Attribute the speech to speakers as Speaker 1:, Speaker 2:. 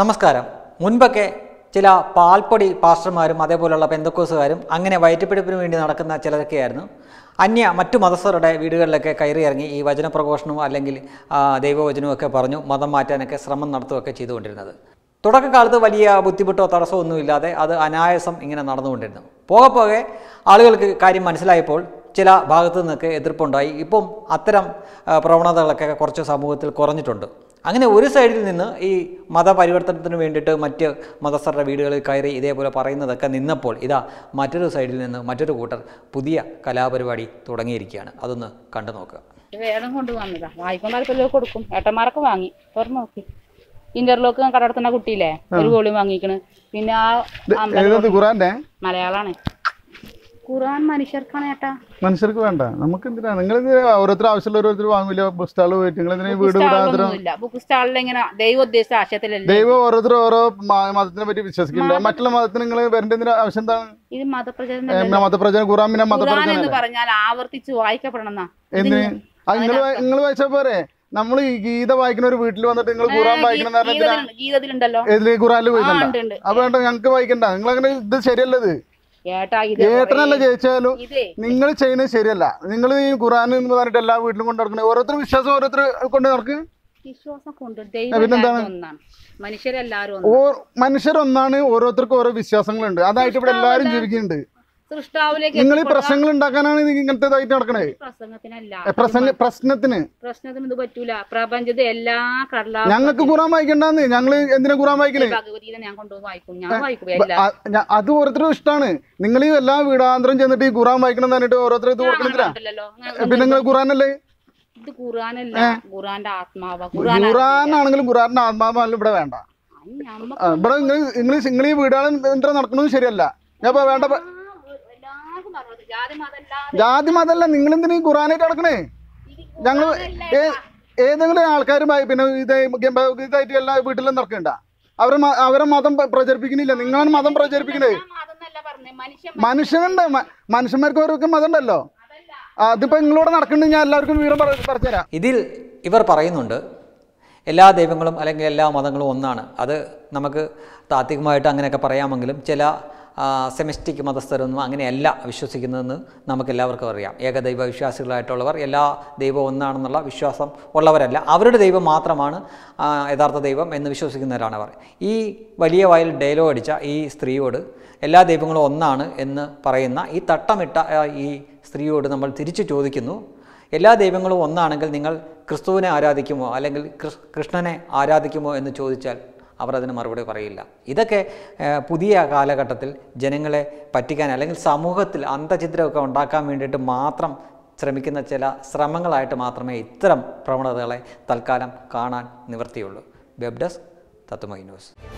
Speaker 1: നമസ്കാരം മുൻപൊക്കെ ചില പാൽപ്പൊടി പാസ്റ്റർമാരും അതേപോലെയുള്ള പെന്തക്കോസുകാരും അങ്ങനെ വയറ്റിപ്പിടിപ്പിന് വേണ്ടി നടക്കുന്ന ചിലരൊക്കെയായിരുന്നു അന്യ മറ്റു മതസ്ഥരുടെ വീടുകളിലൊക്കെ കയറി ഇറങ്ങി ഈ വചനപ്രഘോഷണവും അല്ലെങ്കിൽ ദൈവവചനവും ഒക്കെ പറഞ്ഞു മതം മാറ്റാനൊക്കെ ശ്രമം നടത്തുകയൊക്കെ ചെയ്തുകൊണ്ടിരുന്നത് തുടക്കകാലത്ത് വലിയ ബുദ്ധിമുട്ടോ തടസ്സമോ ഒന്നുമില്ലാതെ അത് അനായാസം ഇങ്ങനെ നടന്നുകൊണ്ടിരുന്നു പോകെ പോകെ ആളുകൾക്ക് കാര്യം മനസ്സിലായപ്പോൾ ചില ഭാഗത്തു നിന്നൊക്കെ എതിർപ്പുണ്ടായി ഇപ്പം അത്തരം പ്രവണതകളൊക്കെ കുറച്ച് സമൂഹത്തിൽ കുറഞ്ഞിട്ടുണ്ട് അങ്ങനെ ഒരു സൈഡിൽ നിന്ന് ഈ മതപരിവർത്തനത്തിന് വേണ്ടിയിട്ട് മറ്റ് മതസ്ഥരുടെ വീടുകളിൽ കയറി ഇതേപോലെ പറയുന്നതൊക്കെ നിന്നപ്പോൾ ഇതാ മറ്റൊരു സൈഡിൽ നിന്ന് മറ്റൊരു കൂട്ടർ പുതിയ കലാപരിപാടി തുടങ്ങിയിരിക്കുകയാണ് അതൊന്ന് കണ്ടു നോക്കുക
Speaker 2: വേദം കൊണ്ടുവന്നതാ വായിക്കൊണ്ടാർക്കെല്ലാം കൊടുക്കും ഏട്ടന്മാരൊക്കെ വാങ്ങി നോക്കി ഇന്റർലോക്ക് കടത്തുന്ന കുട്ടിയില്ലേ ഒരു ഗോളി വാങ്ങിക്കണ് പിന്നെ ആ മലയാളാണ് ഖുർആൻ മനുഷ്യർക്കാണ് ചേട്ടാ
Speaker 3: മനുഷ്യർക്ക് വേണ്ട നമുക്ക് എന്തിനാ നിങ്ങൾ ഓരോരുത്തർ ആവശ്യമുള്ള ഓരോരുത്തർ വാങ്ങില്ല ബുക്ക് സ്റ്റാൾ പോയിട്ട് നിങ്ങൾ എന്തിനാ വീട് വിടാതില്ല
Speaker 2: ബുക്ക് സ്റ്റാളിൽ ഇങ്ങനെ ദൈവ ഉദ്ദേശിച്ച
Speaker 3: ഓരോ മതത്തിനെ പറ്റി വിശ്വസിക്കുന്നുണ്ട് മറ്റുള്ള മതത്തിന് നിങ്ങൾ വരേണ്ടതിന്റെ ആവശ്യം എന്താണ്
Speaker 2: ഇത് മതപ്രചരണം
Speaker 3: മതപ്രചരണം ഖുർആൻ പിന്നെ മതപ്രചരണം എന്ന്
Speaker 2: പറഞ്ഞാൽ ആവർത്തിച്ച് വായിക്കപ്പെടണം
Speaker 3: എന്തിന് നിങ്ങൾ നിങ്ങൾ വായിച്ചാ പോരെ നമ്മൾ ഗീത വായിക്കുന്ന ഒരു വീട്ടിൽ വന്നിട്ട് നിങ്ങൾ ഖുറാൻ വായിക്കണം
Speaker 2: ഖുറാനിൽ
Speaker 3: അത് വേണ്ട ഞങ്ങൾക്ക് വായിക്കണ്ട നിങ്ങൾ അങ്ങനെ ഇത് ശരിയല്ലത്
Speaker 2: ഏട്ടനല്ല ജയിച്ചാലും
Speaker 3: നിങ്ങൾ ചെയ്യുന്നത് ശരിയല്ല നിങ്ങൾ ഈ ഖുറാൻ എന്ന് പറഞ്ഞിട്ട് എല്ലാ വീട്ടിലും കൊണ്ട് നടക്കുന്നത് ഓരോരുത്തർ വിശ്വാസം ഓരോരുത്തർ കൊണ്ട് നടക്ക്
Speaker 2: വിശ്വാസം കൊണ്ട് ദൈവം മനുഷ്യരെല്ലാരും
Speaker 3: മനുഷ്യരൊന്നാണ് ഓരോരുത്തർക്കും ഓരോ വിശ്വാസങ്ങളുണ്ട് അതായിട്ട് ഇവിടെ എല്ലാരും ജീവിക്കുന്നുണ്ട്
Speaker 2: സൃഷ്ടാവിലേക്ക് നിങ്ങൾ ഈ പ്രശ്നങ്ങൾ ഉണ്ടാക്കാനാണ് ഇങ്ങനത്തെ ഇതായിട്ട് നടക്കണേ പ്രസംഗത്തിനല്ല പ്രശ്നത്തിന് പ്രശ്നത്തിന് ഇത് പറ്റൂല പ്രപഞ്ചത്തെ എല്ലാ കടലാ ഞങ്ങൾക്ക് ഖുറാൻ
Speaker 3: വായിക്കണ്ടെന്ന് ഞങ്ങള് എന്തിനാ ഖുറാൻ വായിക്കണേ
Speaker 2: ഞാൻ കൊണ്ടുപോകും വായിക്കും ഞാൻ വായിക്കും
Speaker 3: അത് ഓരോരുത്തരും ഇഷ്ടമാണ് നിങ്ങൾ ഈ എല്ലാ വീടാന്തരം ചെന്നിട്ട് ഈ ഖുറാൻ വായിക്കണം എന്നിട്ട് ഓരോരുത്തർ ഇത് കൊടുക്കണില്ല
Speaker 2: പിന്നെ നിങ്ങൾ ഖുറാനല്ലേ ഇത് ഖുറാനല്ല ഖുറാന്റെ ആത്മാവാ ഖുറാനാണെങ്കിലും
Speaker 3: ഖുറാന്റെ ആത്മാവാണെങ്കിലും ഇവിടെ വേണ്ട ഇവിടെ നിങ്ങൾ നിങ്ങൾ ഈ വീടാണ് നടക്കുന്നത് ശരിയല്ല ഞാൻ വേണ്ട ജാതി മതല്ല നിങ്ങൾ എന്തിനാ ഖുറാനായിട്ട് നടക്കണേ ഞങ്ങൾ ഏതെങ്കിലും ആൾക്കാരുമായി പിന്നെ ഇത് ഇതായിട്ട് എല്ലാ വീട്ടിലും നടക്കണ്ട അവരെ അവരെ മതം പ്രചരിപ്പിക്കുന്നില്ല നിങ്ങളാണ് മതം പ്രചരിപ്പിക്കണേ മനുഷ്യനുണ്ട് മനുഷ്യന്മാർക്ക് ഓരോക്കും മതം ഉണ്ടല്ലോ അതിപ്പോ നിങ്ങളോട് നടക്കുന്നുണ്ട് ഞാൻ എല്ലാവർക്കും വിവരം
Speaker 1: പറഞ്ഞുതരാം ഇതിൽ ഇവർ പറയുന്നുണ്ട് എല്ലാ ദൈവങ്ങളും അല്ലെങ്കിൽ എല്ലാ മതങ്ങളും ഒന്നാണ് അത് നമുക്ക് താത്വികമായിട്ട് അങ്ങനെയൊക്കെ പറയാമെങ്കിലും ചില സെമിസ്റ്റിക് മതസ്ഥരൊന്നും അങ്ങനെയല്ല വിശ്വസിക്കുന്നതെന്ന് നമുക്കെല്ലാവർക്കും അറിയാം ഏകദൈവ വിശ്വാസികളായിട്ടുള്ളവർ എല്ലാ ദൈവവും ഒന്നാണെന്നുള്ള വിശ്വാസം ഉള്ളവരല്ല അവരുടെ ദൈവം മാത്രമാണ് യഥാർത്ഥ ദൈവം എന്ന് വിശ്വസിക്കുന്നവരാണ് അവർ ഈ വലിയ വായിൽ ഡയലോഗ് അടിച്ച ഈ സ്ത്രീയോട് എല്ലാ ദൈവങ്ങളും ഒന്നാണ് എന്ന് പറയുന്ന ഈ തട്ടമിട്ട ഈ സ്ത്രീയോട് നമ്മൾ തിരിച്ചു ചോദിക്കുന്നു എല്ലാ ദൈവങ്ങളും ഒന്നാണെങ്കിൽ നിങ്ങൾ ക്രിസ്തുവിനെ ആരാധിക്കുമോ അല്ലെങ്കിൽ കൃഷ്ണനെ ആരാധിക്കുമോ എന്ന് ചോദിച്ചാൽ അവർ അതിന് മറുപടി പറയില്ല ഇതൊക്കെ പുതിയ കാലഘട്ടത്തിൽ ജനങ്ങളെ പറ്റിക്കാൻ അല്ലെങ്കിൽ സമൂഹത്തിൽ അന്തചിത്രമൊക്കെ ഉണ്ടാക്കാൻ വേണ്ടിയിട്ട് മാത്രം ശ്രമിക്കുന്ന ചില ശ്രമങ്ങളായിട്ട് മാത്രമേ ഇത്തരം പ്രവണതകളെ തൽക്കാലം കാണാൻ നിവർത്തിയുള്ളൂ വെബ് ഡെസ്ക് തത്വമൈ ന്യൂസ്